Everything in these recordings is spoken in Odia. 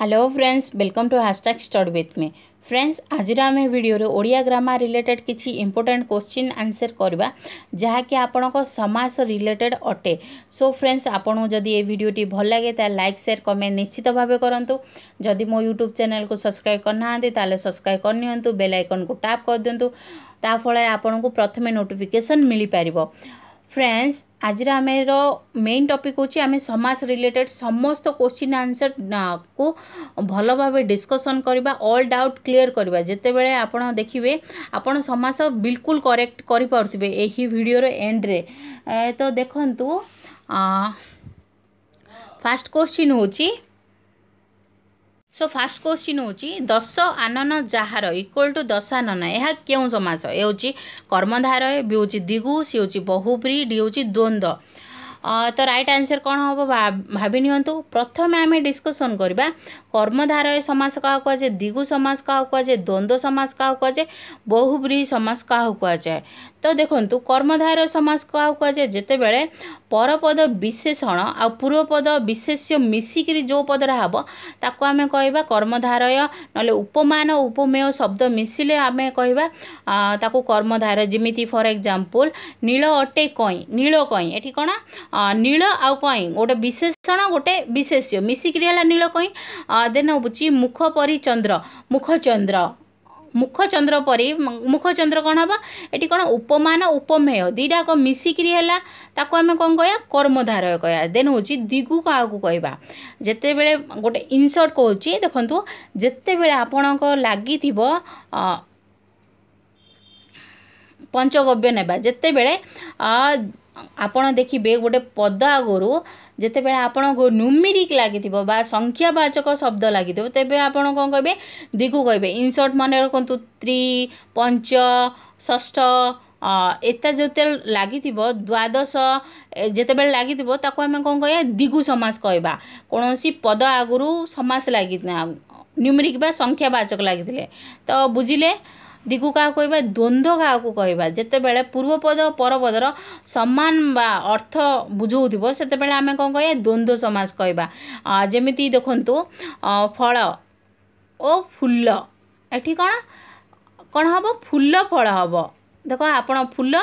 hello friends welcome to hashtag study with me friends ଆଜିର ଆମେ ଭିଡ଼ିଓରେ ଓଡ଼ିଆ ଗ୍ରାମାର ରିଲେଟେଡ଼୍ କିଛି ଇମ୍ପୋର୍ଟାଣ୍ଟ କ୍ୱେଶ୍ଚିନ୍ ଆନ୍ସର୍ କରିବା ଯାହାକି ଆପଣଙ୍କ ସମାସ ରିଲେଟେଡ଼୍ ଅଟେ ସୋ ଫ୍ରେଣ୍ଡସ୍ ଆପଣଙ୍କୁ ଯଦି ଏ ଭିଡ଼ିଓଟି ଭଲ ଲାଗେ ତାହେଲେ ଲାଇକ୍ ସେୟାର କମେଣ୍ଟ ନିଶ୍ଚିତ ଭାବେ କରନ୍ତୁ ଯଦି ମୋ ୟୁଟ୍ୟୁବ୍ ଚ୍ୟାନେଲ୍କୁ ସବସ୍କ୍ରାଇବ୍ କରିନାହାନ୍ତି ତାହେଲେ ସବସ୍କ୍ରାଇବ୍ କରିନିଅନ୍ତୁ ବେଲ୍ ଆଇକନ୍କୁ ଟାପ୍ କରିଦିଅନ୍ତୁ ତା ଫଳରେ ଆପଣଙ୍କୁ ପ୍ରଥମେ ନୋଟିଫିକେସନ୍ ମିଳିପାରିବ ଫ୍ରେଣ୍ଡସ୍ ଆଜିର ଆମର ମେନ୍ ଟପିକ୍ ହେଉଛି ଆମେ ସମାଜ ରିଲେଟେଡ଼୍ ସମସ୍ତ କୋଶ୍ଚିନ୍ ଆନ୍ସର୍କୁ ଭଲ ଭାବେ ଡିସ୍କସନ୍ କରିବା ଅଲ୍ ଡାଉଟ୍ କ୍ଲିଅର୍ କରିବା ଯେତେବେଳେ ଆପଣ ଦେଖିବେ ଆପଣ ସମାସ ବିଲକୁଲ କରେକ୍ଟ କରିପାରୁଥିବେ ଏହି ଭିଡ଼ିଓର ଏଣ୍ଡରେ ତ ଦେଖନ୍ତୁ ଫାର୍ଷ୍ଟ କୋଶ୍ଚିନ୍ ହେଉଛି ସୋ ଫାର୍ଷ୍ଟ କ୍ୱେଶ୍ଚିନ୍ ହେଉଛି ଦଶ ଆନନ ଯାହାର ଇକ୍ୱାଲ୍ ଟୁ ଦଶାନନ ଏହା କେଉଁ ସମାସ ଏ ହେଉଛି କର୍ମଧାର ବି ହେଉଛି ଦିଗୁ ସିଏ ହେଉଛି ବହୁବ୍ରୀ ଡି ହେଉଛି ଦ୍ୱନ୍ଦ୍ୱ ତ ରାଇଟ୍ ଆନ୍ସର୍ କ'ଣ ହେବ ଭାବି ନିଅନ୍ତୁ ପ୍ରଥମେ ଆମେ ଡିସ୍କସନ୍ କରିବା କର୍ମଧାର ସମାସ କାହାକୁ କୁହାଯାଏ ଦିଗୁ ସମାସ କାହାକୁ କୁହାଯାଏ ଦ୍ୱନ୍ଦ୍ୱ ସମାସ କାହାକୁ କୁହାଯାଏ ବହୁବ୍ରୀହି ସମାସ କାହାକୁ କୁହାଯାଏ ଦେଖନ୍ତୁ କର୍ମଧାର ସମାସକୁ ଆଉ କୁହାଯାଏ ଯେତେବେଳେ ପରପଦ ବିଶେଷଣ ଆଉ ପୂର୍ବପଦ ବିଶେଷ୍ୟ ମିଶିକିରି ଯେଉଁ ପଦରେ ହେବ ତାକୁ ଆମେ କହିବା କର୍ମଧାରୟ ନହେଲେ ଉପମାନ ଉପମେୟ ଶବ୍ଦ ମିଶିଲେ ଆମେ କହିବା ତାକୁ କର୍ମଧାର ଯେମିତି ଫର୍ ଏକ୍ଜାମ୍ପଲ୍ ନୀଳ ଅଟେ କଇଁ ନୀଳ କଇଁ ଏଠି କ'ଣ ନୀଳ ଆଉ କଇଁ ଗୋଟେ ବିଶେଷଣ ଗୋଟେ ବିଶେଷ୍ୟ ମିଶିକିରି ହେଲା ନୀଳ କଇଁ ଦେନ୍ ହେଉଛି ମୁଖ ପରି ଚନ୍ଦ୍ର ମୁଖଚନ୍ଦ୍ର ମୁଖଚନ୍ଦ୍ର ପରେ ମୁଖଚନ୍ଦ୍ର କ'ଣ ହେବ ଏଠି କ'ଣ ଉପମାନ ଉପମେୟ ଦୁଇଟାକ ମିଶିକିରି ହେଲା ତାକୁ ଆମେ କ'ଣ କହିବା କର୍ମଧାରୟ କହିବା ଦେନ୍ ହେଉଛି ଦିଗୁ କାହାକୁ କହିବା ଯେତେବେଳେ ଗୋଟେ ଇନସର୍ଟ କହୁଛି ଦେଖନ୍ତୁ ଯେତେବେଳେ ଆପଣଙ୍କ ଲାଗିଥିବ ପଞ୍ଚଗବ୍ୟ ନେବା ଯେତେବେଳେ ଆପଣ ଦେଖିବେ ଗୋଟେ ପଦ ଆଗରୁ ଯେତେବେଳେ ଆପଣଙ୍କୁ ନୁମିରିକ୍ ଲାଗିଥିବ ବା ସଂଖ୍ୟାବାଚକ ଶବ୍ଦ ଲାଗିଥିବ ତେବେ ଆପଣ କ'ଣ କହିବେ ଦିଗୁ କହିବେ ଇନସର୍ଟ ମନେ ରଖନ୍ତୁ ତ୍ରି ପଞ୍ଚ ଷଷ୍ଠ ଏତେ ଯେତେବେଳେ ଲାଗିଥିବ ଦ୍ୱାଦଶ ଯେତେବେଳେ ଲାଗିଥିବ ତାକୁ ଆମେ କ'ଣ କହିବା ଦିଗୁ ସମାସ କହିବା କୌଣସି ପଦ ଆଗରୁ ସମାସ ଲାଗି ନ୍ୟୁମିରିକ୍ ବା ସଂଖ୍ୟାବାଚକ ଲାଗିଥିଲେ ତ ବୁଝିଲେ ଦିଗୁ କାହାକୁ କହିବା ଦ୍ୱନ୍ଦ୍ୱ କାହାକୁ କହିବା ଯେତେବେଳେ ପୂର୍ବପଦ ଓ ପରପଦର ସମାନ ବା ଅର୍ଥ ବୁଝାଉଥିବ ସେତେବେଳେ ଆମେ କ'ଣ କହିବା ଦ୍ୱନ୍ଦ୍ୱ ସମାସ କହିବା ଯେମିତି ଦେଖନ୍ତୁ ଫଳ ଓ ଫୁଲ ଏଠି କ'ଣ କ'ଣ ହେବ ଫୁଲ ଫଳ ହେବ ଦେଖ ଆପଣ ଫୁଲ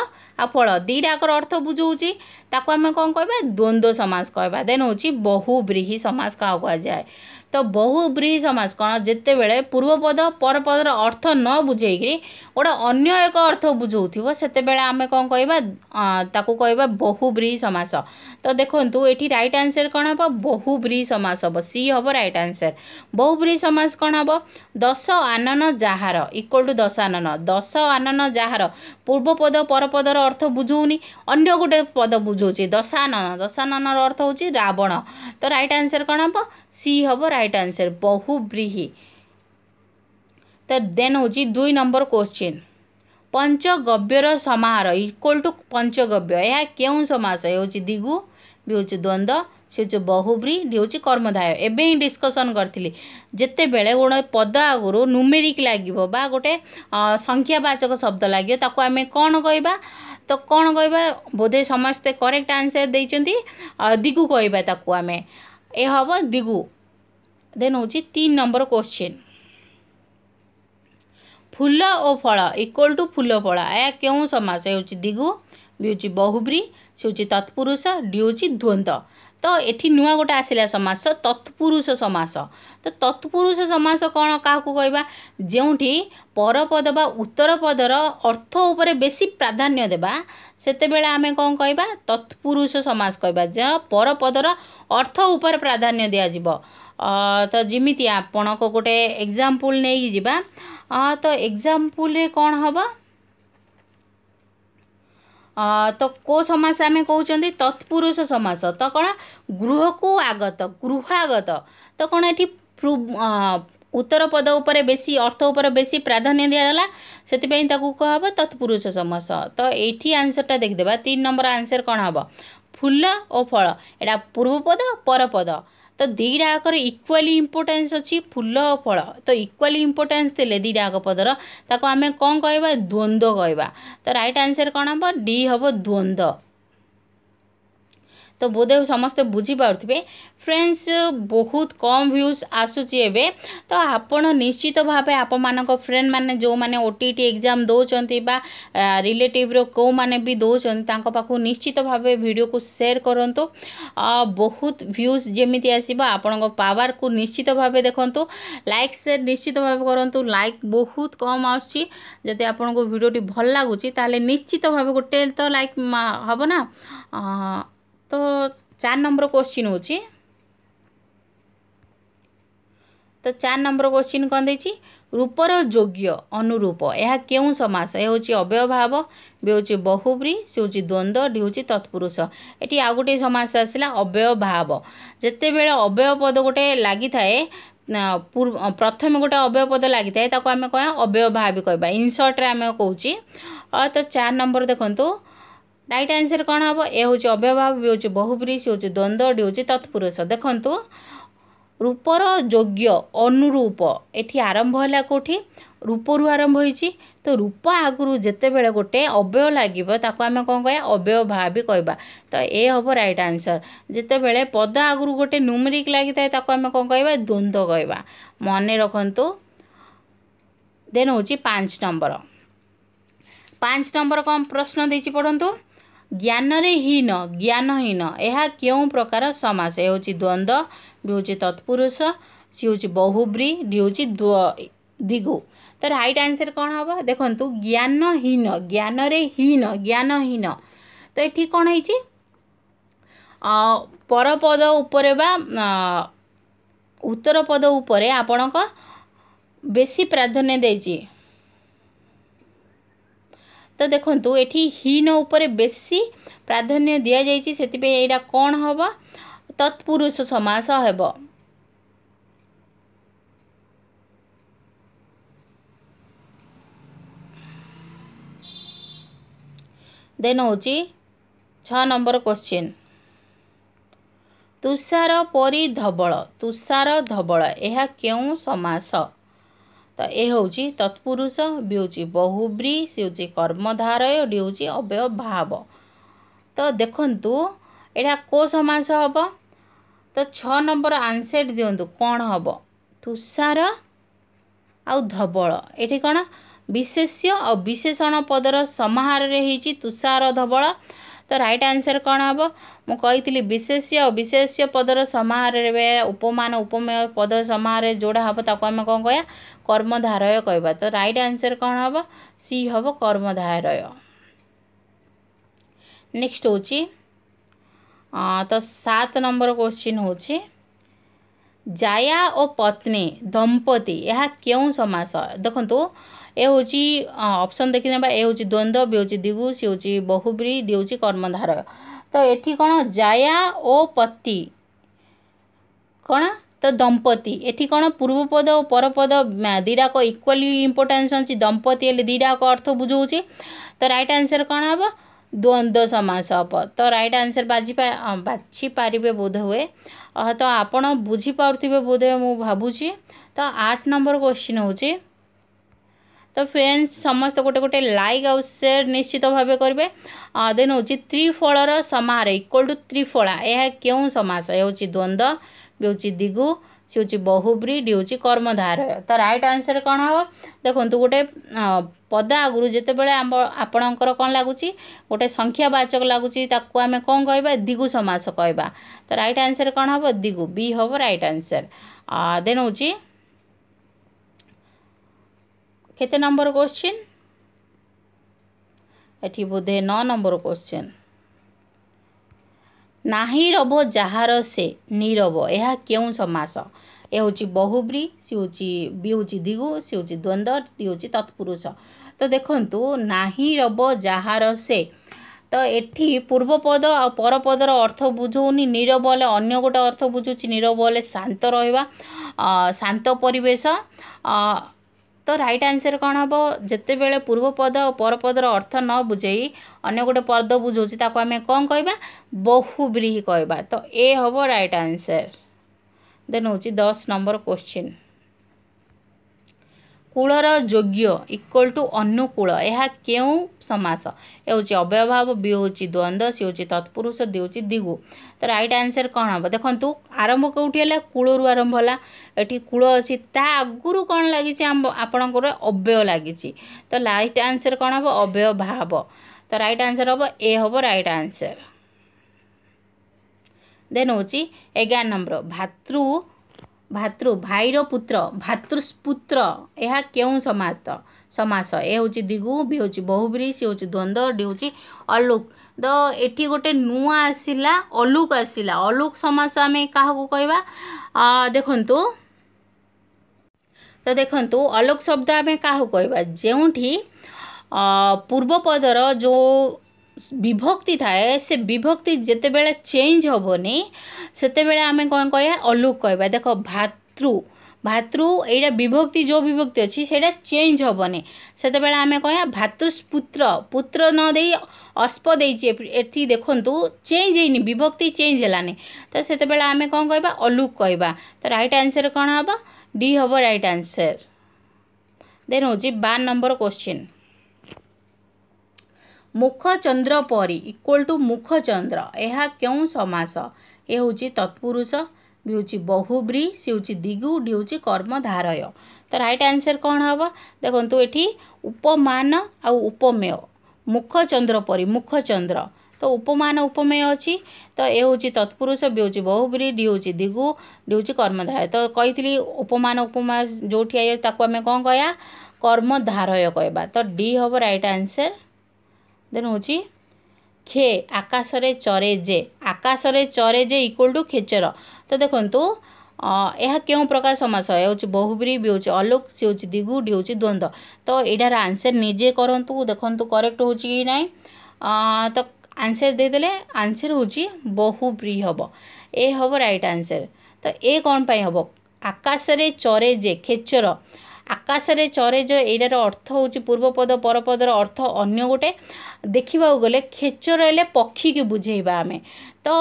ଆଉ ଫଳ ଦୁଇଟାକର ଅର୍ଥ ବୁଝାଉଛି ତାକୁ ଆମେ କ'ଣ କହିବା ଦ୍ୱନ୍ଦ୍ୱ ସମାସ କହିବା ଦେନ୍ ହେଉଛି ବହୁବ୍ରୀହି ସମାସ କାହାକୁ କୁହାଯାଏ ତ ବହୁବ୍ରୀହି ସମାସ କ'ଣ ଯେତେବେଳେ ପୂର୍ବପଦ ପରପଦର ଅର୍ଥ ନ ବୁଝେଇକିରି ଗୋଟେ ଅନ୍ୟ ଏକ ଅର୍ଥ ବୁଝାଉଥିବ ସେତେବେଳେ ଆମେ କ'ଣ କହିବା ତାକୁ କହିବା ବହୁବ୍ରୀହି ସମାସ ତ ଦେଖନ୍ତୁ ଏଠି ରାଇଟ୍ ଆନ୍ସର୍ କ'ଣ ହେବ ବହୁବ୍ରି ସମାସ ହେବ ସି ହେବ ରାଇଟ୍ ଆନ୍ସର୍ ବହୁବ୍ରି ସମାସ କ'ଣ ହେବ ଦଶ ଆନନ ଯାହାର ଇକ୍ୱାଲ୍ ଟୁ ଦଶ ଆନନ ଦଶ ଆନନ ଯାହାର ପୂର୍ବ ପଦ ପରପଦର ଅର୍ଥ ବୁଝଉନି ଅନ୍ୟ ଗୋଟେ ପଦ ବୁଝଉଛି ଦଶାନନ ଦଶାନନର ଅର୍ଥ ହେଉଛି ରାବଣ ତ ରାଇଟ୍ ଆନ୍ସର୍ କ'ଣ ହେବ ସି ହେବ ରାଇଟ୍ ଆନ୍ସର୍ ବହୁବ୍ରିହି ତ ଦେନ୍ ହେଉଛି ଦୁଇ ନମ୍ବର କୋଶ୍ଚିନ୍ ପଞ୍ଚଗବ୍ୟର ସମାହାର ଇକ୍ୱାଲ୍ ଟୁ ପଞ୍ଚଗବ୍ୟ ଏହା କେଉଁ ସମାସ ହେଉଛି ଦିଗୁ ବି ହେଉଛି ଦ୍ୱନ୍ଦ୍ୱ ସେ ହେଉଛି ବହୁବ୍ରୀ ଡି ହେଉଛି କର୍ମଧାୟ ଏବେ ହିଁ ଡିସ୍କସନ୍ କରିଥିଲି ଯେତେବେଳେ ଗୋଟେ ପଦ ଆଗରୁ ନୁମେରିକ ଲାଗିବ ବା ଗୋଟେ ସଂଖ୍ୟାବାଚକ ଶବ୍ଦ ଲାଗିବ ତାକୁ ଆମେ କ'ଣ କହିବା ତ କ'ଣ କହିବା ବୋଧେ ସମସ୍ତେ କରେକ୍ଟ ଆନ୍ସର୍ ଦେଇଛନ୍ତି ଦିଗୁ କହିବା ତାକୁ ଆମେ ଏ ହେବ ଦିଗୁ ଦେନ୍ ହେଉଛି ତିନି ନମ୍ବର କୋଶ୍ଚିନ୍ ଫୁଲ ଓ ଫଳ ଇକ୍ୱାଲ୍ ଟୁ ଫୁଲ ଫଳ ଏହା କେଉଁ ସମାସ ହେଉଛି ଦିଗୁ ବି ହେଉଛି ବହୁବ୍ରୀ ସେ ହେଉଛି ତତ୍ପୁରୁଷ ଡି ହେଉଛି ଦ୍ୱନ୍ଦ୍ୱ ତ ଏଠି ନୂଆ ଗୋଟେ ଆସିଲା ସମାସ ତତ୍ପୁରୁଷ ସମାସ ତ ତତ୍ପୁରୁଷ ସମାସ କ'ଣ କାହାକୁ କହିବା ଯେଉଁଠି ପରପଦ ବା ଉତ୍ତରପଦର ଅର୍ଥ ଉପରେ ବେଶୀ ପ୍ରାଧାନ୍ୟ ଦେବା ସେତେବେଳେ ଆମେ କ'ଣ କହିବା ତତ୍ପୁରୁଷ ସମାସ କହିବା ଯେ ପରପଦର ଅର୍ଥ ଉପରେ ପ୍ରାଧାନ୍ୟ ଦିଆଯିବ ତ ଯେମିତି ଆପଣଙ୍କ ଗୋଟେ ଏକ୍ଜାମ୍ପଲ୍ ନେଇକି ଯିବା ତ ଏକ୍ଜାମ୍ପଲ୍ରେ କ'ଣ ହେବ त को समास आमे कि तत्पुरुष समास त गृहको आगत गृह आगत त कहाँ ए उत्तर पद बेसी अर्थ उप बेसी प्राधाय दिला त्यतिपी तत्पुरुष समास त यी आन्सर टा देखिदेवा तिन नम्बर आन्सर कहाँ हे फुल औ फल एउटा पूर्वपद पद ଦୁଇଟା ଯାକର ଇକ୍ୱାଲି ଇମ୍ପୋର୍ଟାନ୍ସ ଅଛି ଫୁଲ ଓ ଫଳ ତ ଇକ୍ୱାଲି ଇମ୍ପୋର୍ଟାନ୍ସ ଦେଲେ ଦୁଇଟା ଯାକ ପଦର ତାକୁ ଆମେ କ'ଣ କହିବା ଦ୍ୱନ୍ଦ୍ୱ କହିବା ତ ରାଇଟ୍ ଆନ୍ସର୍ କ'ଣ ହେବ ଡି ହେବ ଦ୍ୱନ୍ଦ୍ୱ ତ ବୋଧେ ସମସ୍ତେ ବୁଝିପାରୁଥିବେ ଫ୍ରେଣ୍ଡସ୍ ବହୁତ କମ୍ ଭ୍ୟୁଜ୍ ଆସୁଛି ଏବେ ତ ଆପଣ ନିଶ୍ଚିତ ଭାବେ ଆପଣମାନଙ୍କ ଫ୍ରେଣ୍ଡମାନେ ଯେଉଁମାନେ ଓ ଟି ଟି ଏକ୍ଜାମ୍ ଦେଉଛନ୍ତି ବା ରିଲେଟିଭ୍ର କେଉଁମାନେ ବି ଦେଉଛନ୍ତି ତାଙ୍କ ପାଖକୁ ନିଶ୍ଚିତ ଭାବେ ଭିଡ଼ିଓକୁ ସେୟାର କରନ୍ତୁ ବହୁତ ଭ୍ୟୁଜ୍ ଯେମିତି ଆସିବ ଆପଣଙ୍କ ପାୱାରକୁ ନିଶ୍ଚିତ ଭାବେ ଦେଖନ୍ତୁ ଲାଇକ୍ ସେୟାର ନିଶ୍ଚିତ ଭାବେ କରନ୍ତୁ ଲାଇକ୍ ବହୁତ କମ୍ ଆସୁଛି ଯଦି ଆପଣଙ୍କୁ ଭିଡ଼ିଓଟି ଭଲ ଲାଗୁଛି ତାହେଲେ ନିଶ୍ଚିତ ଭାବେ ଗୋଟେ ତ ଲାଇକ୍ ହେବ ନା ତ ଚାରି ନମ୍ବର କୋଶ୍ଚିନ୍ ହେଉଛି ତ ଚାରି ନମ୍ବର କୋଶ୍ଚିନ୍ କ'ଣ ଦେଇଛି ରୂପର ଯୋଗ୍ୟ ଅନୁରୂପ ଏହା କେଉଁ ସମାସ ଏ ହେଉଛି ଅବ୍ୟଭାବ ବି ହେଉଛି ବହୁବ୍ରୀ ସେ ହେଉଛି ଦ୍ୱନ୍ଦ୍ୱ ଡି ହେଉଛି ତତ୍ପୁରୁଷ ଏଠି ଆଉ ଗୋଟିଏ ସମାସ ଆସିଲା ଅବ୍ୟଭାବ ଯେତେବେଳେ ଅବ୍ୟୟପଦ ଗୋଟେ ଲାଗିଥାଏ ପ୍ରଥମେ ଗୋଟେ ଅବ୍ୟୟପଦ ଲାଗିଥାଏ ତାକୁ ଆମେ କହିବା ଅବ୍ୟୟଭାବ କହିବା ଇନସର୍ଟରେ ଆମେ କହୁଛି ତ ଚାରି ନମ୍ବର ଦେଖନ୍ତୁ ରାଇଟ୍ ଆନ୍ସର୍ କ'ଣ ହେବ ଏ ହେଉଛି ଅବ୍ୟଭାବ ବି ହେଉଛି ବହୁବ୍ରୀ ସେ ହେଉଛି ଦ୍ୱନ୍ଦ୍ୱ ଏଠି ହେଉଛି ତତ୍ପୁରୁଷ ଦେଖନ୍ତୁ ରୂପର ଯୋଗ୍ୟ ଅନୁରୂପ ଏଠି ଆରମ୍ଭ ହେଲା କେଉଁଠି ରୂପରୁ ଆରମ୍ଭ ହୋଇଛି ତ ରୂପ ଆଗରୁ ଯେତେବେଳେ ଗୋଟେ ଅବ୍ୟୟ ଲାଗିବ ତାକୁ ଆମେ କ'ଣ କହିବା ଅବ୍ୟୟଭାବି କହିବା ତ ଏ ହେବ ରାଇଟ୍ ଆନ୍ସର୍ ଯେତେବେଳେ ପଦ ଆଗରୁ ଗୋଟେ ନୁମରିକ ଲାଗିଥାଏ ତାକୁ ଆମେ କ'ଣ କହିବା ଦ୍ୱନ୍ଦ୍ୱ କହିବା ମନେ ରଖନ୍ତୁ ଦେନ୍ ହେଉଛି ପାଞ୍ଚ ନମ୍ବର ପାଞ୍ଚ ନମ୍ବର କ'ଣ ପ୍ରଶ୍ନ ଦେଇଛି ପଢ଼ନ୍ତୁ ଜ୍ଞାନରେ ହୀନ ଜ୍ଞାନହୀନ ଏହା କେଉଁ ପ୍ରକାର ସମାସ ଏ ହେଉଛି ଦ୍ୱନ୍ଦ୍ୱ ବି ହେଉଛି ତତ୍ପୁରୁଷ ସିଏ ହେଉଛି ବହୁବ୍ରୀ ଡି ହେଉଛି ଦିଗୁ ତ ରାଇଟ୍ ଆନ୍ସର କ'ଣ ହେବ ଦେଖନ୍ତୁ ଜ୍ଞାନହୀନ ଜ୍ଞାନରେ ହୀନ ଜ୍ଞାନହୀନ ତ ଏଠି କ'ଣ ହେଇଛି ପରପଦ ଉପରେ ବା ଉତ୍ତର ପଦ ଉପରେ ଆପଣଙ୍କ ବେଶୀ ପ୍ରାଧାନ୍ୟ ଦେଇଛି देखु ये हीन बेसी प्राधान्य दि जाए यहाँ कौन हम तत्पुरुष समास नंबर क्वेश्चन तुषार पी धवल तुषार धवल यह क्यों समास ତ ଏ ହେଉଛି ତତ୍ପୁରୁଷ ବି ହେଉଛି ବହୁବ୍ରି ସେ ହେଉଛି କର୍ମଧାରୟ ଡି ହେଉଛି ଅବ୍ୟୟ ଭାବ ତ ଦେଖନ୍ତୁ ଏଇଟା କେଉଁ ସମାସ ହେବ ତ ଛଅ ନମ୍ବର ଆନ୍ସେଟ୍ ଦିଅନ୍ତୁ କ'ଣ ହେବ ତୁଷାର ଆଉ ଧବଳ ଏଠି କ'ଣ ବିଶେଷ୍ୟ ଆଉ ବିଶେଷଣ ପଦର ସମାହାରରେ ହେଇଛି ତୁଷାର ଧବଳ ତ ରାଇଟ୍ ଆନ୍ସର୍ କ'ଣ ହେବ ମୁଁ କହିଥିଲି ବିଶେଷ୍ୟ ଆଉ ବିଶେଷ୍ୟ ପଦର ସମାହାରରେ ଉପମାନ ଉପମେୟ ପଦ ସମାହାରରେ ଯେଉଁଟା ହେବ ତାକୁ ଆମେ କ'ଣ କହିବା କର୍ମଧାରୟ କହିବା ତ ରାଇଟ୍ ଆନ୍ସର୍ କ'ଣ ହେବ ସି ହେବ କର୍ମଧାରୟ ନେକ୍ସଟ୍ ହେଉଛି ତ ସାତ ନମ୍ବର କୋଶ୍ଚିନ୍ ହେଉଛି ଜାୟା ଓ ପତ୍ନୀ ଦମ୍ପତି ଏହା କେଉଁ ସମାସ ଦେଖନ୍ତୁ ଏ ହେଉଛି ଅପସନ୍ ଦେଖିନେବା ଏ ହେଉଛି ଦ୍ୱନ୍ଦ୍ୱ ବି ହେଉଛି ଦିଗୁ ସିଏ ହେଉଛି ବହୁବ୍ରୀ ଦି ହେଉଛି କର୍ମଧାରୟ ତ ଏଠି କ'ଣ ଜାୟା ଓ ପତି କ'ଣ ତ ଦମ୍ପତି ଏଠି କ'ଣ ପୂର୍ବପଦ ଓ ପରପଦ ଦୁଇଟାକ ଇକ୍ୱାଲି ଇମ୍ପୋର୍ଟାନ୍ସ ଅଛି ଦମ୍ପତି ହେଲେ ଦୁଇଟାକ ଅର୍ଥ ବୁଝାଉଛି ତ ରାଇଟ୍ ଆନ୍ସର କ'ଣ ହେବ ଦ୍ୱନ୍ଦ୍ୱ ସମାସ ହେବ ତ ରାଇଟ୍ ଆନ୍ସର ବାଛି ବାଛି ପାରିବେ ବୋଧ ହୁଏ ତ ଆପଣ ବୁଝିପାରୁଥିବେ ବୋଧ ହୁଏ ମୁଁ ଭାବୁଛି ତ ଆଠ ନମ୍ବର କୋଶ୍ଚିନ୍ ହେଉଛି ତ ଫ୍ରେଣ୍ଡସ୍ ସମସ୍ତେ ଗୋଟେ ଗୋଟେ ଲାଇକ୍ ଆଉ ସେୟାର ନିଶ୍ଚିତ ଭାବେ କରିବେ ଦେନ୍ ହେଉଛି ତ୍ରିଫଳର ସମାହାର ଇକ୍ୱାଲ୍ ଟୁ ତ୍ରିଫଳା ଏହା କେଉଁ ସମାସ ହେଉଛି ଦ୍ୱନ୍ଦ୍ୱ ବି ହେଉଛି ଦିଗୁ ସେ ହେଉଛି ବହୁବ୍ରୀ ଡି ହେଉଛି କର୍ମଧାରୟ ତ ରାଇଟ୍ ଆନ୍ସର୍ କ'ଣ ହେବ ଦେଖନ୍ତୁ ଗୋଟେ ପଦା ଆଗରୁ ଯେତେବେଳେ ଆମ ଆପଣଙ୍କର କ'ଣ ଲାଗୁଛି ଗୋଟେ ସଂଖ୍ୟାବାଚକ ଲାଗୁଛି ତାକୁ ଆମେ କ'ଣ କହିବା ଦିଗୁ ସମାସ କହିବା ତ ରାଇଟ୍ ଆନ୍ସର୍ କ'ଣ ହେବ ଦିଗୁ ବି ହେବ ରାଇଟ୍ ଆନ୍ସର୍ ଦେନ୍ ହେଉଛି କେତେ ନମ୍ବର କୋଶ୍ଚିନ୍ ଏଠି ବୋଧେ ନଅ ନମ୍ବର କୋଶ୍ଚିନ୍ ନାହିଁ ରବ ଯାହାର ସେ ନିରବ ଏହା କେଉଁ ସମାସ ଏ ହେଉଛି ବହୁବ୍ରୀ ସେ ହେଉଛି ବି ହେଉଛି ଦିଗୁ ସେ ହେଉଛି ଦ୍ୱନ୍ଦ୍ୱ ଟି ହେଉଛି ତତ୍ପୁରୁଷ ତ ଦେଖନ୍ତୁ ନାହିଁ ରବ ଯାହାର ସେ ତ ଏଠି ପୂର୍ବପଦ ଆଉ ପରପଦର ଅର୍ଥ ବୁଝଉନି ନିରବ ହେଲେ ଅନ୍ୟ ଗୋଟେ ଅର୍ଥ ବୁଝୁଛି ନିରବ ହେଲେ ଶାନ୍ତ ରହିବା ଶାନ୍ତ ପରିବେଶ ତ ରାଇଟ୍ ଆନ୍ସର୍ କ'ଣ ହେବ ଯେତେବେଳେ ପୂର୍ବ ପଦ ଓ ପରପଦର ଅର୍ଥ ନ ବୁଝେଇ ଅନ୍ୟ ଗୋଟେ ପଦ ବୁଝାଉଛି ତାକୁ ଆମେ କ'ଣ କହିବା ବହୁବ୍ରୀହି କହିବା ତ ଏ ହେବ ରାଇଟ୍ ଆନ୍ସର୍ ଦେନ୍ ହେଉଛି ଦଶ ନମ୍ବର କୋଶ୍ଚିନ୍ କୂଳର ଯୋଗ୍ୟ ଇକ୍ୱାଲ୍ ଟୁ ଅନୁକୂଳ ଏହା କେଉଁ ସମାସ ହେଉଛି ଅବ୍ୟଭାବ ବି ହେଉଛି ଦ୍ୱନ୍ଦ୍ୱ ସିଏ ହେଉଛି ତତ୍ପୁରୁଷ ଦି ହେଉଛି ଦିଗୁ ତ ରାଇଟ୍ ଆନ୍ସର କ'ଣ ହେବ ଦେଖନ୍ତୁ ଆରମ୍ଭ କେଉଁଠି ହେଲା କୂଳରୁ ଆରମ୍ଭ ହେଲା ଏଠି କୂଳ ଅଛି ତା ଆଗରୁ କ'ଣ ଲାଗିଛି ଆମ ଆପଣଙ୍କର ଅବ୍ୟୟ ଲାଗିଛି ତ ରାଇଟ୍ ଆନ୍ସର୍ କ'ଣ ହେବ ଭାବ ତ ରାଇଟ୍ ଆନ୍ସର ହେବ ଏ ହେବ ରାଇଟ୍ ଆନ୍ସର୍ ଦେନ୍ ହେଉଛି ଏଗାର ନମ୍ବର ଭାତୃ ଭାତୃ ଭାଇର ପୁତ୍ର ଭାତୃପୁତ୍ର ଏହା କେଉଁ ସମାତ ସମାସ ଏ ହେଉଛି ଦିଗୁ ବି ହେଉଛି ବହୁବ୍ରୀ ସିଏ ହେଉଛି ଦ୍ୱନ୍ଦ୍ୱ ଡି ହେଉଛି ଅଲୁକ୍ ତ ଏଠି ଗୋଟେ ନୂଆ ଆସିଲା ଅଲୁକ ଆସିଲା ଅଲୁକ ସମାସ ଆମେ କାହାକୁ କହିବା ଦେଖନ୍ତୁ ତ ଦେଖନ୍ତୁ ଅଲୋକ ଶବ୍ଦ ଆମେ କାହାକୁ କହିବା ଯେଉଁଠି ପୂର୍ବପଦର ଯେଉଁ ବିଭକ୍ତି ଥାଏ ସେ ବିଭକ୍ତି ଯେତେବେଳେ ଚେଞ୍ଜ ହେବନି ସେତେବେଳେ ଆମେ କ'ଣ କହିବା ଅଲୁକ କହିବା ଦେଖ ଭାତୃ ଭାତୃ ଏଇଟା ବିଭକ୍ତି ଯେଉଁ ବିଭକ୍ତି ଅଛି ସେଇଟା ଚେଞ୍ଜ ହେବନି ସେତେବେଳେ ଆମେ କହିବା ଭାତୃସ୍ପୁତ୍ର ପୁତ୍ର ନ ଦେଇ ଅସ୍ପ ଦେଇଛି ଏଠି ଦେଖନ୍ତୁ ଚେଞ୍ଜ ହେଇନି ବିଭକ୍ତି ଚେଞ୍ଜ ହେଲାନି ତ ସେତେବେଳେ ଆମେ କ'ଣ କହିବା ଅଲୁକ କହିବା ତ ରାଇଟ୍ ଆନ୍ସର୍ କ'ଣ ହେବ ଡି ହେବ ରାଇଟ୍ ଆନ୍ସର୍ ଦେନ୍ ହେଉଛି ବାର ନମ୍ବର କୋଶ୍ଚିନ୍ मुख चन्द्र परि इक्वल टु मुख चन्द्र यहाँ केस एउटा तत्पुरुष बिहो बहुब्रि सिची दिगु डिहे कर्मधारय ताइट आन्सर कहाँ हे देखु एमान आउ उपमेय मुख चन्द्र परि मुख चन्द्र त उपमान उपमेय तो अझ एउटा तत्पुरुष बिहो बहुब्रि डिहोज दिगु तो डिहे कर्मधार ति उपमा जोडि आएको अब क्या कर्मधारय डी हे र आन्सर ଦେନ୍ ହେଉଛି ଖେ ଆକାଶରେ ଚରେ ଯେ ଆକାଶରେ ଚରେ ଯେ ইকুয়াল ଟୁ ଖେଚର ତ ଦେଖନ୍ତୁ ଏହା କେଉଁ ପ୍ରକାର ସମାସ ହେଉଛି ବହୁବ୍ରୀ ବି ହେଉଛି ଅଲୋକ ସି ହେଉଛି ଦିଗୁ ଡି ହେଉଛି ଦ୍ୱନ୍ଦ୍ୱ ତ ଏଇଟାର ଆନ୍ସର୍ ନିଜେ କରନ୍ତୁ ଦେଖନ୍ତୁ କରେକ୍ଟ ହେଉଛି କି ନାହିଁ ତ ଆନ୍ସର୍ ଦେଇଦେଲେ ଆନ୍ସର୍ ହେଉଛି ବହୁବ୍ରୀ ହେବ ଏ ହେବ ରାଇଟ୍ ଆନ୍ସର୍ ତ ଏ କ'ଣ ପାଇଁ ହେବ ଆକାଶରେ ଚରେ ଯେ ଖେଚର ଆକାଶରେ ଚରେ ଯେ ଏଇଟାର ଅର୍ଥ ହେଉଛି ପୂର୍ବପଦ ପରପଦର ଅର୍ଥ ଅନ୍ୟ ଗୋଟେ ଦେଖିବାକୁ ଗଲେ ଖେଚର ହେଲେ ପକ୍ଷୀକି ବୁଝେଇବା ଆମେ ତ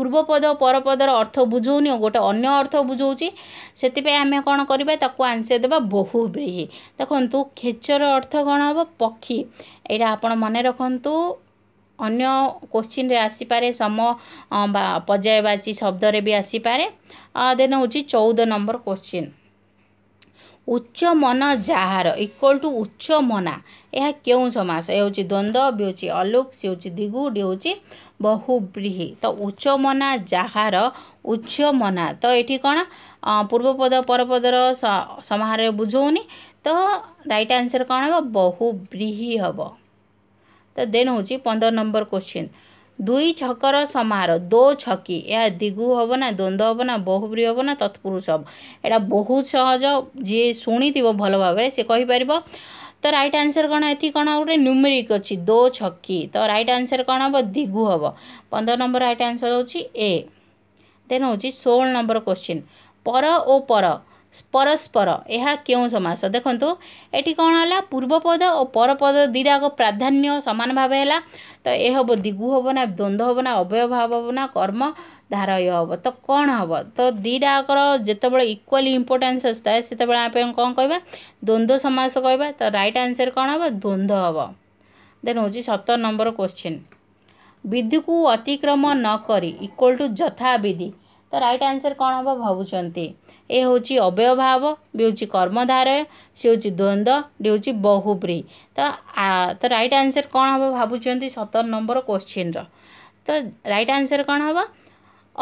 ପୂର୍ବପଦ ପରପଦର ଅର୍ଥ ବୁଝାଉନି ଗୋଟେ ଅନ୍ୟ ଅର୍ଥ ବୁଝାଉଛି ସେଥିପାଇଁ ଆମେ କ'ଣ କରିବା ତାକୁ ଆନ୍ସର ଦେବା ବହୁ ବ୍ରିହି ଦେଖନ୍ତୁ ଖେଚର ଅର୍ଥ କ'ଣ ହେବ ପକ୍ଷୀ ଏଇଟା ଆପଣ ମନେ ରଖନ୍ତୁ ଅନ୍ୟ କୋଶ୍ଚିନ୍ରେ ଆସିପାରେ ସମ ବା ପର୍ଯ୍ୟାୟବାଚୀ ଶବ୍ଦରେ ବି ଆସିପାରେ ଦେନ୍ ହେଉଛି ଚଉଦ ନମ୍ବର କୋଶ୍ଚିନ୍ ଉଚ୍ଚ ମନ ଯାହାର ଇକ୍ୱାଲ୍ ଟୁ ଉଚ୍ଚ ମନା ଏହା କେଉଁ ସମାସ ଏ ହେଉଛି ଦ୍ୱନ୍ଦ୍ୱ ବି ହେଉଛି ଅଲୁକ୍ ସେ ହେଉଛି ଦିଗୁ ଡି ହେଉଛି ବହୁବ୍ରିହୀ ତ ଉଚ୍ଚ ମନା ଯାହାର ଉଚ୍ଚ ମନା ତ ଏଠି କ'ଣ ପୂର୍ବପଦ ପରପଦର ସମାହାରରେ ବୁଝଉନି ତ ରାଇଟ୍ ଆନ୍ସର କ'ଣ ହେବ ବହୁବ୍ରିହୀ ହେବ ତ ଦେନ୍ ହେଉଛି ପନ୍ଦର ନମ୍ବର କୋଶ୍ଚିନ୍ दुई छकर समाह दो छकी यहाँ दिगु हे नवन्द हे न बहुप्रिय हे न तत्पुरुष हटा बहुत सहज जि शुनिथ्यो भल भावना सिपार त रइट आन्सर कहाँ एउटा गएर न्युमेरिक अच्छु दो छकी त रइट आन्सर कहाँ हे दिगु हे पन्ध्र नम्बर रइट आन्सर हुन्छ ए देन हौल नम्बर क्वश्चिन् पर ओ ପରସ୍ପର ଏହା କେଉଁ ସମାସ ଦେଖନ୍ତୁ ଏଠି କ'ଣ ହେଲା ପୂର୍ବପଦ ଓ ପରପଦ ଦୁଇଟାକ ପ୍ରାଧାନ୍ୟ ସମାନ ଭାବେ ହେଲା ତ ଏ ହେବ ଦିଗୁ ହେବ ନା ଦ୍ୱନ୍ଦ୍ୱ ହେବ ନା ଅବୟ ଭାବ ହେବ ନା କର୍ମ ଧାରୟ ହେବ ତ କ'ଣ ହେବ ତ ଦୁଇଟାକର ଯେତେବେଳେ ଇକ୍ୱାଲି ଇମ୍ପୋର୍ଟାନ୍ସ ଆସିଥାଏ ସେତେବେଳେ ଆମ କ'ଣ କହିବା ଦ୍ୱନ୍ଦ୍ୱ ସମାସ କହିବା ତ ରାଇଟ୍ ଆନ୍ସର କ'ଣ ହେବ ଦ୍ୱନ୍ଦ୍ୱ ହେବ ଦେନ୍ ହେଉଛି ସତର ନମ୍ବର କୋଶ୍ଚିନ୍ ବିଧିକୁ ଅତିକ୍ରମ ନକରି ଇକ୍ୱାଲ୍ ଟୁ ଯଥା ବିଧି ତ ରାଇଟ୍ ଆନ୍ସର୍ କ'ଣ ହେବ ଭାବୁଛନ୍ତି ଏ ହେଉଛି ଅବୟ ଭାବ ବି ହେଉଛି କର୍ମଧାରୟ ସେ ହେଉଛି ଦ୍ୱନ୍ଦ୍ୱ ଡି ହେଉଛି ବହୁପ୍ରୀ ତ ତ ରାଇଟ୍ ଆନ୍ସର୍ କ'ଣ ହେବ ଭାବୁଛନ୍ତି ସତର ନମ୍ବର କୋଶ୍ଚିନ୍ର ତ ରାଇଟ୍ ଆନ୍ସର୍ କ'ଣ ହେବ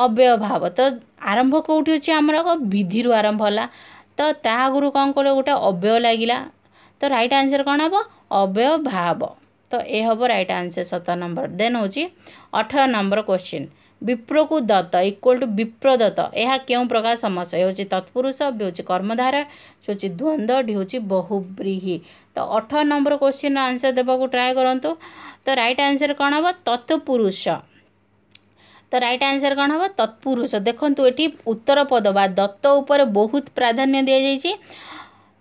ଅବ୍ୟୟ ଭାବ ତ ଆରମ୍ଭ କେଉଁଠି ଅଛି ଆମର ବିଧିରୁ ଆରମ୍ଭ ହେଲା ତ ତା ଆଗରୁ କ'ଣ କହିଲେ ଗୋଟେ ଅବ୍ୟୟ ଲାଗିଲା ତ ରାଇଟ୍ ଆନ୍ସର୍ କ'ଣ ହେବ ଅବ୍ୟୟ ଭାବ ତ ଏ ହେବ ରାଇଟ୍ ଆନ୍ସର୍ ସତର ନମ୍ବର ଦେନ୍ ହେଉଛି ଅଠର ନମ୍ବର କୋଶ୍ଚିନ୍ ବିପ୍ରକୁ ଦତ୍ତ ଇକ୍ୱାଲ ଟୁ ବିପ୍ରଦତ୍ତ ଏହା କେଉଁ ପ୍ରକାର ସମସ୍ୟା ହେଉଛି ତତ୍ପୁରୁଷ ବି ହେଉଛି କର୍ମଧାରା ହେଉଛି ଦ୍ୱନ୍ଦ୍ୱ ଡି ହେଉଛି ବହୁବ୍ରୀହି ତ ଅଠର ନମ୍ବର କୋଶ୍ଚିନ୍ ଆନ୍ସର୍ ଦେବାକୁ ଟ୍ରାଏ କରନ୍ତୁ ତ ରାଇଟ୍ ଆନ୍ସର୍ କ'ଣ ହେବ ତତ୍ପୁରୁଷ ତ ରାଇଟ୍ ଆନ୍ସର୍ କ'ଣ ହେବ ତତ୍ପୁରୁଷ ଦେଖନ୍ତୁ ଏଠି ଉତ୍ତର ପଦ ବା ଦତ୍ତ ଉପରେ ବହୁତ ପ୍ରାଧାନ୍ୟ ଦିଆଯାଇଛି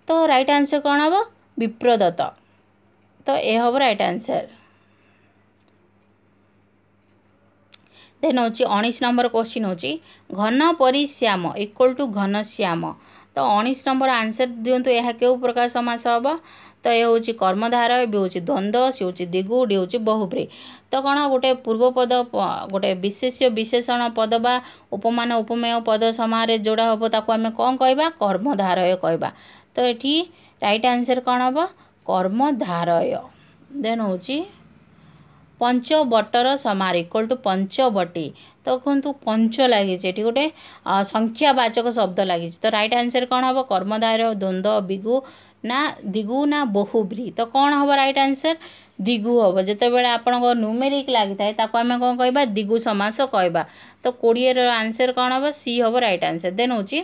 ତ ରାଇଟ୍ ଆନ୍ସର୍ କ'ଣ ହେବ ବିପ୍ରଦତ୍ତ ତ ଏ ହେବ ରାଇଟ୍ ଆନ୍ସର୍ ଦେନ୍ ହେଉଛି ଉଣେଇଶ ନମ୍ବର କୋଶ୍ଚିନ୍ ହେଉଛି ଘନ ପରିଶ୍ୟାମ ଇକ୍ୱାଲ୍ ଟୁ ଘନଶ୍ୟାମ ତ ଉଣେଇଶ ନମ୍ବର ଆନ୍ସର୍ ଦିଅନ୍ତୁ ଏହା କେଉଁ ପ୍ରକାର ସମାସ ହେବ ତ ଏ ହେଉଛି କର୍ମଧାର ବି ହେଉଛି ଦ୍ୱନ୍ଦ୍ୱ ସେ ହେଉଛି ଦିଗୁ ଡି ହେଉଛି ବହୁବ୍ରେ ତ କ'ଣ ଗୋଟେ ପୂର୍ବପଦ ଗୋଟେ ବିଶେଷ ବିଶେଷଣ ପଦ ବା ଉପମାନ ଉପମେୟ ପଦ ସମୟରେ ଯୋଡ଼ା ହେବ ତାକୁ ଆମେ କ'ଣ କହିବା କର୍ମଧାରୟ କହିବା ତ ଏଠି ରାଇଟ୍ ଆନ୍ସର୍ କ'ଣ ହେବ କର୍ମଧାରୟ ଦେନ୍ ହେଉଛି ପଞ୍ଚବଟର ସମାର ଇକ୍ୱଲ୍ ଟୁ ପଞ୍ଚବଟି ତ କୁହନ୍ତୁ ପଞ୍ଚ ଲାଗିଛି ଏଠି ଗୋଟେ ସଂଖ୍ୟାବାଚକ ଶବ୍ଦ ଲାଗିଛି ତ ରାଇଟ୍ ଆନ୍ସର୍ କ'ଣ ହେବ କର୍ମଧାର ଦ୍ୱନ୍ଦ୍ୱ ବିଗୁ ନା ଦିଗୁ ନା ବହୁବ୍ରି ତ କ'ଣ ହେବ ରାଇଟ୍ ଆନ୍ସର୍ ଦିଗୁ ହେବ ଯେତେବେଳେ ଆପଣଙ୍କ ନ୍ୟୁମେରିକ୍ ଲାଗିଥାଏ ତାକୁ ଆମେ କ'ଣ କହିବା ଦିଗୁ ସମାସ କହିବା ତ କୋଡ଼ିଏର ଆନ୍ସର୍ କ'ଣ ହେବ ସି ହେବ ରାଇଟ୍ ଆନ୍ସର୍ ଦେନ୍ ହେଉଛି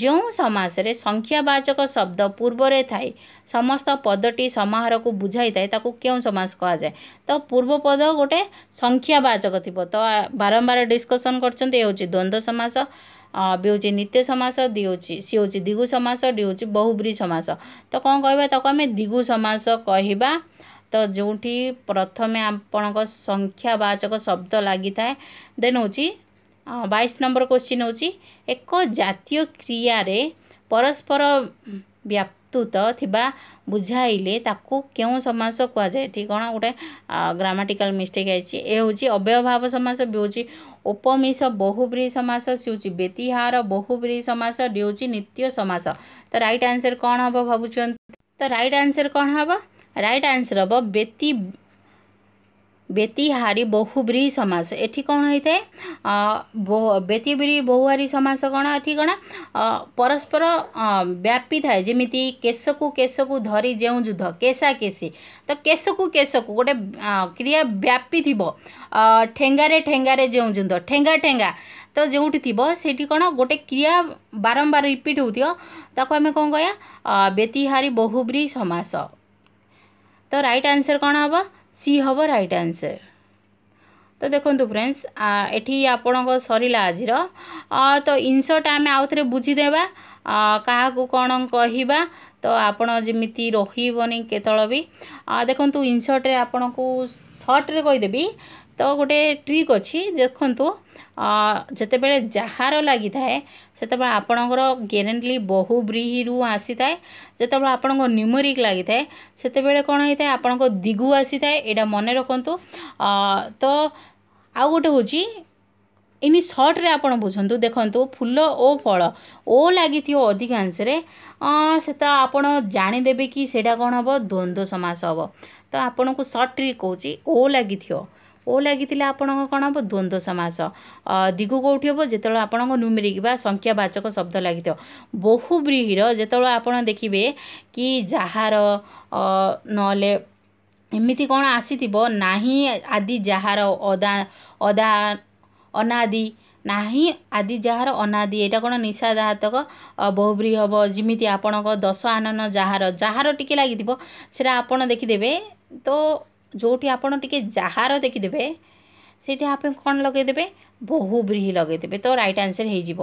ଯେଉଁ ସମାସରେ ସଂଖ୍ୟାବାଚକ ଶବ୍ଦ ପୂର୍ବରେ ଥାଏ ସମସ୍ତ ପଦଟି ସମାହାରକୁ ବୁଝାଇଥାଏ ତାକୁ କେଉଁ ସମାସ କୁହାଯାଏ ତ ପୂର୍ବ ପଦ ଗୋଟେ ସଂଖ୍ୟାବାଚକ ଥିବ ତ ବାରମ୍ବାର ଡିସ୍କସନ୍ କରିଛନ୍ତି ଏ ହେଉଛି ଦ୍ୱନ୍ଦ୍ୱ ସମାସ ବି ହେଉଛି ନିତ୍ୟ ସମାସ ଦି ହେଉଛି ସିଏ ହେଉଛି ଦିଗୁ ସମାସ ଡି ହେଉଛି ବହୁବ୍ରୀ ସମାସ ତ କ'ଣ କହିବା ତାକୁ ଆମେ ଦିଗୁ ସମାସ କହିବା ତ ଯେଉଁଠି ପ୍ରଥମେ ଆପଣଙ୍କ ସଂଖ୍ୟାବାଚକ ଶବ୍ଦ ଲାଗିଥାଏ ଦେନ୍ ହେଉଛି ବାଇଶ ନମ୍ବର କୋଶ୍ଚିନ୍ ହେଉଛି ଏକ ଜାତୀୟ କ୍ରିୟାରେ ପରସ୍ପର ବ୍ୟାପୃତ ଥିବା ବୁଝାଇଲେ ତାକୁ କେଉଁ ସମାସ କୁହାଯାଏ ଏଠି କ'ଣ ଗୋଟେ ଗ୍ରାମାଟିକାଲ ମିଷ୍ଟେକ୍ ହେଇଛି ଏ ହେଉଛି ଅବ୍ୟଭାବ ସମାସ ବି ହେଉଛି ଉପମିଷ ବହୁବ୍ରୀ ସମାସ ସିଏ ହେଉଛି ବେତିହାର ବହୁବ୍ରୀ ସମାସ ଡି ହେଉଛି ନିତ୍ୟ ସମାସ ତ ରାଇଟ୍ ଆନ୍ସର୍ କ'ଣ ହେବ ଭାବୁଛନ୍ତି ତ ରାଇଟ୍ ଆନ୍ସର୍ କ'ଣ ହେବ ରାଇଟ୍ ଆନ୍ସର୍ ହେବ ବେତି ବେତିହାରୀ ବହୁବ୍ରୀହି ସମାସ ଏଠି କ'ଣ ହେଇଥାଏ ବେତିବ୍ରୀ ବହୁହାରୀ ସମାସ କ'ଣ ଏଠି କ'ଣ ପରସ୍ପର ବ୍ୟାପି ଥାଏ ଯେମିତି କେଶକୁ କେଶକୁ ଧରି ଯେଉଁ ଯୁଦ୍ଧ କେଶା କେଶି ତ କେଶକୁ କେଶକୁ ଗୋଟେ କ୍ରିୟା ବ୍ୟାପିଥିବ ଠେଙ୍ଗାରେ ଠେଙ୍ଗାରେ ଯେଉଁ ଯୁଦ୍ଧ ଠେଙ୍ଗା ଠେଙ୍ଗା ତ ଯେଉଁଠି ଥିବ ସେଇଠି କ'ଣ ଗୋଟେ କ୍ରିୟା ବାରମ୍ବାର ରିପିଟ୍ ହେଉଥିବ ତାକୁ ଆମେ କ'ଣ କହିବା ବେତିହାରୀ ବହୁବ୍ରୀ ସମାସ ତ ରାଇଟ୍ ଆନ୍ସର୍ କ'ଣ ହେବ ସି ହେବ ରାଇଟ୍ ଆନ୍ସର୍ ତ ଦେଖନ୍ତୁ ଫ୍ରେଣ୍ଡସ୍ ଏଠି ଆପଣଙ୍କ ସରିଲା ଆଜିର ତ ଇନ୍ସର୍ଟ ଆମେ ଆଉ ଥରେ ବୁଝିଦେବା କାହାକୁ କ'ଣ କହିବା ତ ଆପଣ ଯେମିତି ରହିବନି କେତେବେଳେ ବି ଦେଖନ୍ତୁ ଇନ୍ସର୍ଟରେ ଆପଣଙ୍କୁ ସର୍ଟରେ କହିଦେବି ତ ଗୋଟେ ଟ୍ରିକ୍ ଅଛି ଦେଖନ୍ତୁ ଯେତେବେଳେ ଯାହାର ଲାଗିଥାଏ ସେତେବେଳେ ଆପଣଙ୍କର ଗ୍ୟାରେଣ୍ଟଲି ବହୁ ବ୍ରିହିରୁ ଆସିଥାଏ ଯେତେବେଳେ ଆପଣଙ୍କ ନ୍ୟୁମୋରିକ୍ ଲାଗିଥାଏ ସେତେବେଳେ କ'ଣ ହେଇଥାଏ ଆପଣଙ୍କ ଦିଗୁ ଆସିଥାଏ ଏଇଟା ମନେ ରଖନ୍ତୁ ତ ଆଉ ଗୋଟେ ହେଉଛି ଇନି ସର୍ଟରେ ଆପଣ ବୁଝନ୍ତୁ ଦେଖନ୍ତୁ ଫୁଲ ଓ ଫଳ ଓ ଲାଗିଥିବ ଅଧିକାଂଶରେ ସେଟା ଆପଣ ଜାଣିଦେବେ କି ସେଇଟା କ'ଣ ହେବ ଦ୍ୱନ୍ଦ୍ୱ ସମାସ ହେବ ତ ଆପଣଙ୍କୁ ସର୍ଟ ଟ୍ରିକ୍ କହୁଛି ଓ ଲାଗିଥିବ ଓ ଲାଗିଥିଲା ଆପଣଙ୍କ କ'ଣ ହେବ ଦ୍ୱନ୍ଦ୍ୱ ସମାସ ଦିଗ କେଉଁଠି ହେବ ଯେତେବେଳେ ଆପଣଙ୍କ ନୁମିରିକ ବା ସଂଖ୍ୟାବାଚକ ଶବ୍ଦ ଲାଗିଥିବ ବହୁବ୍ରୀହିର ଯେତେବେଳେ ଆପଣ ଦେଖିବେ କି ଯାହାର ନହେଲେ ଏମିତି କ'ଣ ଆସିଥିବ ନାହିଁ ଆଦି ଯାହାର ଅଦା ଅଦା ଅନାଦି ନାହିଁ ଆଦି ଯାହାର ଅନାଦି ଏଇଟା କ'ଣ ନିଶା ଦାହାତକ ବହୁବ୍ରୀ ହେବ ଯେମିତି ଆପଣଙ୍କ ଦଶ ଆନନ ଯାହାର ଯାହାର ଟିକେ ଲାଗିଥିବ ସେଟା ଆପଣ ଦେଖିଦେବେ ତ ଯେଉଁଠି ଆପଣ ଟିକେ ଯାହାର ଦେଖିଦେବେ ସେଇଠି ଆପଣ କ'ଣ ଲଗାଇଦେବେ ବହୁବ୍ରୀହି ଲଗେଇଦେବେ ତ ରାଇଟ୍ ଆନ୍ସର୍ ହେଇଯିବ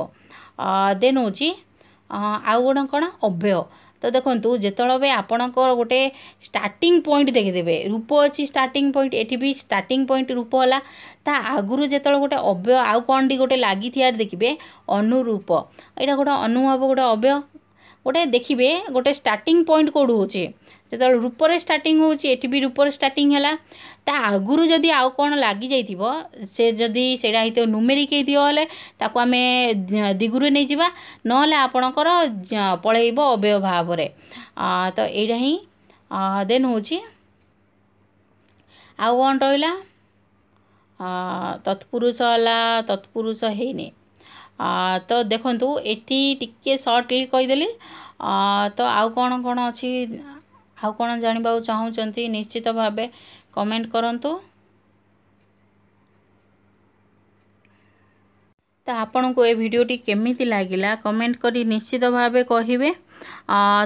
ଦେନ୍ ହେଉଛି ଆଉ ଗୋଟେ କ'ଣ ଅଭ୍ୟ ତ ଦେଖନ୍ତୁ ଯେତେବେଳେ ବି ଆପଣଙ୍କର ଗୋଟେ ଷ୍ଟାର୍ଟିଂ ପଏଣ୍ଟ ଦେଖିଦେବେ ରୂପ ଅଛି ଷ୍ଟାର୍ଟିଂ ପଏଣ୍ଟ ଏଠି ବି ଷ୍ଟାର୍ଟିଂ ପଏଣ୍ଟ ରୂପ ହେଲା ତା ଆଗରୁ ଯେତେବେଳେ ଗୋଟେ ଅଭ୍ୟ ଆଉ କ'ଣଟି ଗୋଟେ ଲାଗିଥିବାର ଦେଖିବେ ଅନୁରୂପ ଏଇଟା ଗୋଟେ ଅନୁଭବ ଗୋଟେ ଅଭ୍ୟ ଗୋଟେ ଦେଖିବେ ଗୋଟେ ଷ୍ଟାର୍ଟିଂ ପଏଣ୍ଟ କେଉଁଠୁ ହେଉଛି যেতবে রূপরে স্টার্টিং হচ্ছে এটি বি রূপরে স্টার্টিং হল তা আগুর যদি আউ কোণ লাগি যাই সে যদি সেটা হইতে নুমেরিক হইথিব হলে তাকে আমি দিগুরে নিয়ে যা নহলে আপনার পলাইব অবয় ভাবরে তো এইটা হি দেন হচ্ছে আউ কোণ রহলা তৎপুরুষ হল তৎপুরুষ হইনি ତ ଦେଖନ୍ତୁ ଏଠି ଟିକେ ସର୍ଟଲି କହିଦେଲି ତ ଆଉ କ'ଣ କ'ଣ ଅଛି ଆଉ କ'ଣ ଜାଣିବାକୁ ଚାହୁଁଛନ୍ତି ନିଶ୍ଚିତ ଭାବେ କମେଣ୍ଟ କରନ୍ତୁ ତ ଆପଣଙ୍କୁ ଏ ଭିଡ଼ିଓଟି କେମିତି ଲାଗିଲା କମେଣ୍ଟ କରି ନିଶ୍ଚିତ ଭାବେ କହିବେ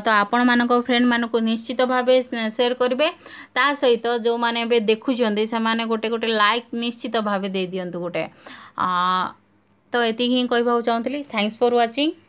ତ ଆପଣମାନଙ୍କ ଫ୍ରେଣ୍ଡମାନଙ୍କୁ ନିଶ୍ଚିତ ଭାବେ ସେୟାର କରିବେ ତା ସହିତ ଯେଉଁମାନେ ଏବେ ଦେଖୁଛନ୍ତି ସେମାନେ ଗୋଟେ ଗୋଟେ ଲାଇକ୍ ନିଶ୍ଚିତ ଭାବେ ଦେଇଦିଅନ୍ତୁ ଗୋଟେ ତ ଏତିକି ହିଁ କହିବାକୁ ଚାହୁଁଥିଲି ଥ୍ୟାଙ୍କସ୍ ଫର୍ ୱାଚିଂ